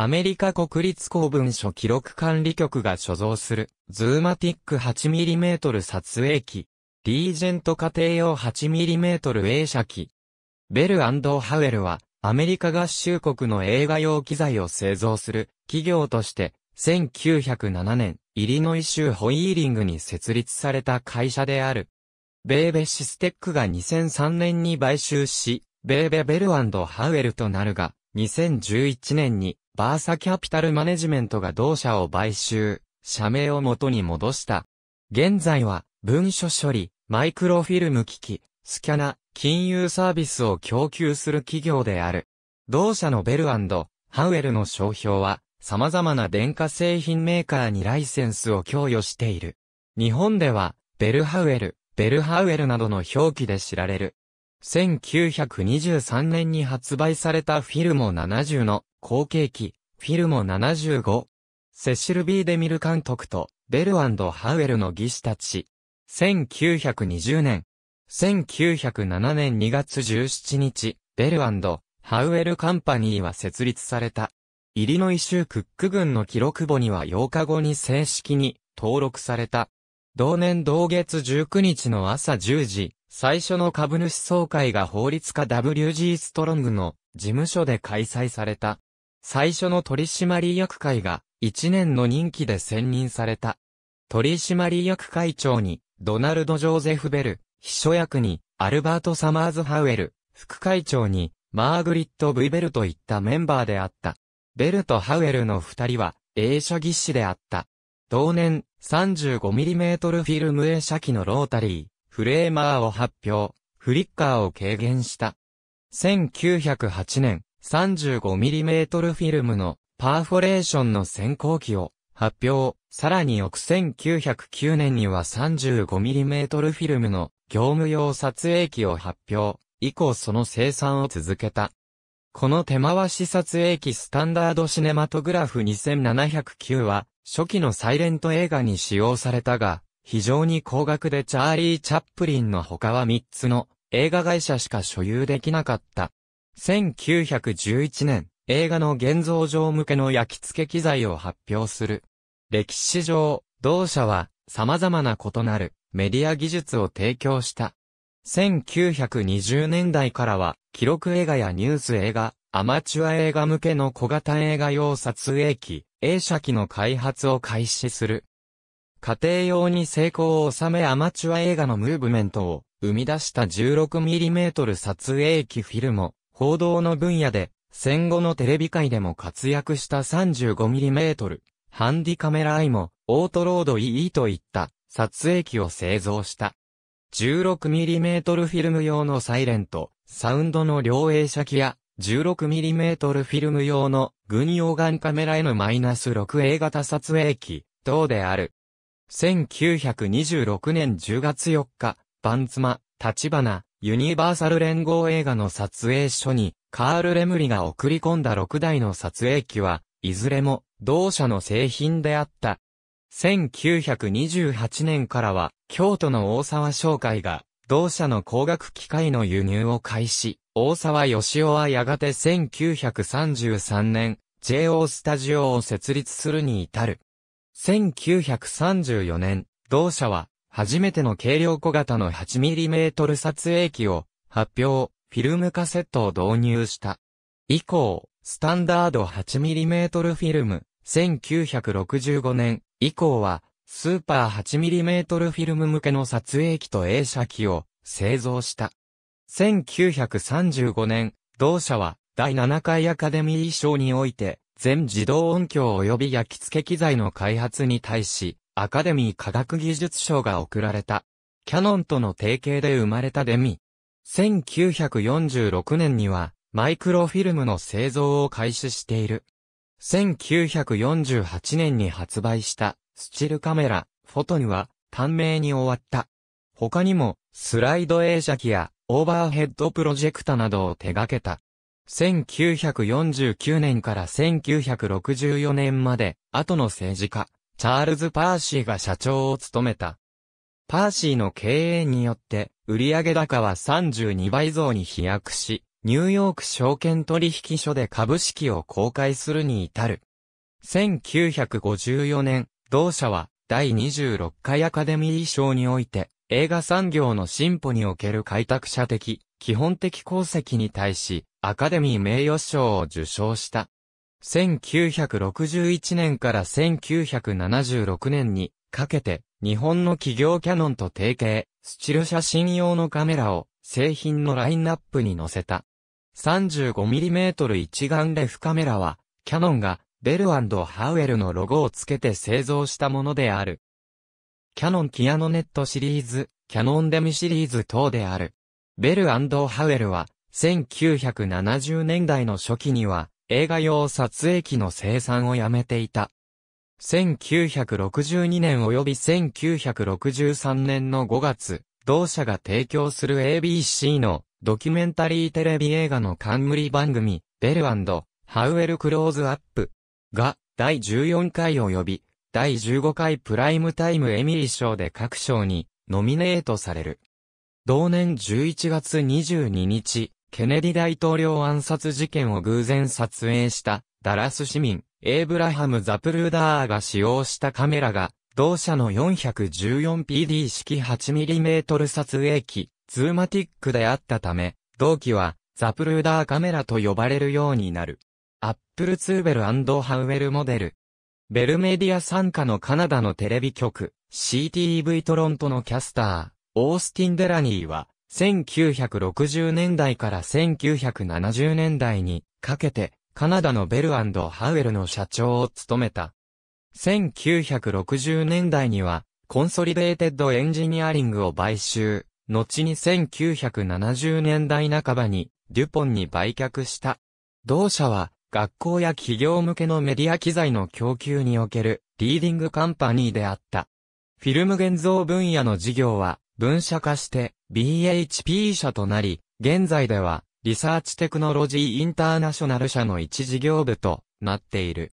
アメリカ国立公文書記録管理局が所蔵する、ズーマティック 8mm 撮影機、リージェント家庭用 8mm 映写機。ベルハウェルは、アメリカ合衆国の映画用機材を製造する企業として、1907年、イリノイ州ホイーリングに設立された会社である。ベーベシステックが2003年に買収し、ベーベベルハウェルとなるが、2011年にバーサキャピタルマネジメントが同社を買収、社名を元に戻した。現在は、文書処理、マイクロフィルム機器、スキャナ、金融サービスを供給する企業である。同社のベルハウエルの商標は、様々な電化製品メーカーにライセンスを供与している。日本では、ベルハウエル、ベルハウエルなどの表記で知られる。1923年に発売されたフィルモ70の後継機、フィルモ75。セシル・ビー・デミル監督と、ベルハウエルの技師たち。1920年。1907年2月17日、ベルハウエルカンパニーは設立された。イリノイ州クック軍の記録簿には8日後に正式に登録された。同年同月19日の朝10時、最初の株主総会が法律家 WG ストロングの事務所で開催された。最初の取締役会が1年の任期で選任された。取締役会長にドナルド・ジョーゼフ・ベル、秘書役にアルバート・サマーズ・ハウエル、副会長にマーグリット・ブイベルといったメンバーであった。ベルとハウエルの二人は映写技師であった。同年 35mm フィルム映写機のロータリー、フレーマーを発表、フリッカーを軽減した。1908年、35mm フィルムのパーフォレーションの先行機を発表。さらに翌1909年には 35mm フィルムの業務用撮影機を発表。以降その生産を続けた。この手回し撮影機スタンダードシネマトグラフ2709は初期のサイレント映画に使用されたが、非常に高額でチャーリー・チャップリンの他は3つの映画会社しか所有できなかった。1911年、映画の現像上向けの焼き付け機材を発表する。歴史上、同社は様々な異なるメディア技術を提供した。1920年代からは、記録映画やニュース映画、アマチュア映画向けの小型映画用撮影機、映写機の開発を開始する。家庭用に成功を収めアマチュア映画のムーブメントを生み出した 16mm 撮影機フィルム。報道の分野で、戦後のテレビ界でも活躍した 35mm、ハンディカメラアイも、オートロード EE といった撮影機を製造した。16mm フィルム用のサイレント、サウンドの両映写機や、16mm フィルム用の軍用ガンカメラ N-6A 型撮影機等である。1926年10月4日、バンツマ、立花、ユニバーサル連合映画の撮影所に、カール・レムリが送り込んだ6台の撮影機は、いずれも、同社の製品であった。1928年からは、京都の大沢商会が、同社の工学機械の輸入を開始、大沢義雄はやがて1933年、JO スタジオを設立するに至る。1934年、同社は、初めての軽量小型の 8mm 撮影機を発表、フィルムカセットを導入した。以降、スタンダード 8mm フィルム、1965年以降は、スーパー 8mm フィルム向けの撮影機と映写機を製造した。1935年、同社は第7回アカデミー賞において、全自動音響及び焼き付け機材の開発に対し、アカデミー科学技術賞が贈られた。キャノンとの提携で生まれたデミ。1946年には、マイクロフィルムの製造を開始している。1948年に発売したスチルカメラ、フォトには短命に終わった。他にもスライド映写機やオーバーヘッドプロジェクタなどを手掛けた。1949年から1964年まで後の政治家、チャールズ・パーシーが社長を務めた。パーシーの経営によって、売上高は32倍増に飛躍し、ニューヨーク証券取引所で株式を公開するに至る。1954年、同社は第26回アカデミー賞において、映画産業の進歩における開拓者的、基本的功績に対し、アカデミー名誉賞を受賞した。1961年から1976年にかけて日本の企業キャノンと提携、スチル写真用のカメラを製品のラインナップに載せた。35mm 一眼レフカメラは、キャノンがベルハウエルのロゴをつけて製造したものである。キャノンキアノネットシリーズ、キャノンデミシリーズ等である。ベルハウエルは、1970年代の初期には、映画用撮影機の生産をやめていた。1962年及び1963年の5月、同社が提供する ABC のドキュメンタリーテレビ映画の冠番組、ベルハウエルクローズアップが第14回及び第15回プライムタイムエミリー賞で各賞にノミネートされる。同年11月22日、ケネディ大統領暗殺事件を偶然撮影したダラス市民、エイブラハム・ザプルーダーが使用したカメラが、同社の 414PD 式 8mm 撮影機、ズーマティックであったため、同機は、ザプルーダーカメラと呼ばれるようになる。アップルツーベルハウエルモデル。ベルメディア傘下のカナダのテレビ局、CTV トロントのキャスター、オースティン・デラニーは、1960年代から1970年代にかけてカナダのベルハウエルの社長を務めた。1960年代にはコンソリベーテッドエンジニアリングを買収、後に1970年代半ばにデュポンに売却した。同社は学校や企業向けのメディア機材の供給におけるリーディングカンパニーであった。フィルム現像分野の事業は分社化して BHP 社となり、現在ではリサーチテクノロジーインターナショナル社の一事業部となっている。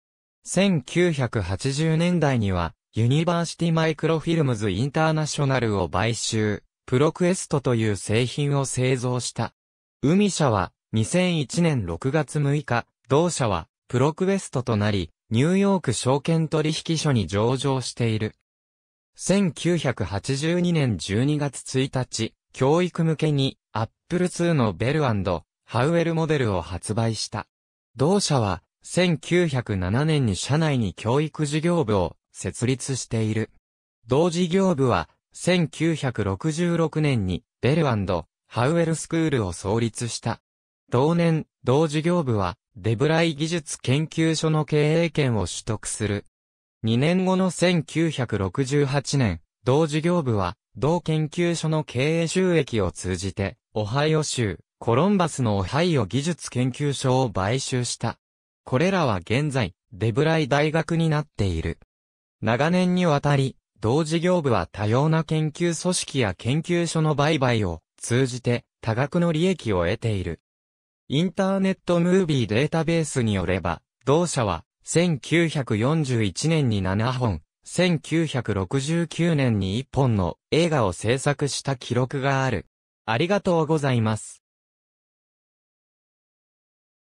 1980年代にはユニバーシティマイクロフィルムズインターナショナルを買収、プロクエストという製品を製造した。海社は2001年6月6日、同社はプロクエストとなり、ニューヨーク証券取引所に上場している。1982年12月1日、教育向けに Apple II のベルハウエルモデルを発売した。同社は1907年に社内に教育事業部を設立している。同事業部は1966年にベルハウエルスクールを創立した。同年、同事業部はデブライ技術研究所の経営権を取得する。2年後の1968年、同事業部は、同研究所の経営収益を通じて、オハイオ州、コロンバスのオハイオ技術研究所を買収した。これらは現在、デブライ大学になっている。長年にわたり、同事業部は多様な研究組織や研究所の売買を通じて多額の利益を得ている。インターネットムービーデータベースによれば、同社は1941年に7本、1969年に1本の映画を制作した記録がある。ありがとうございます。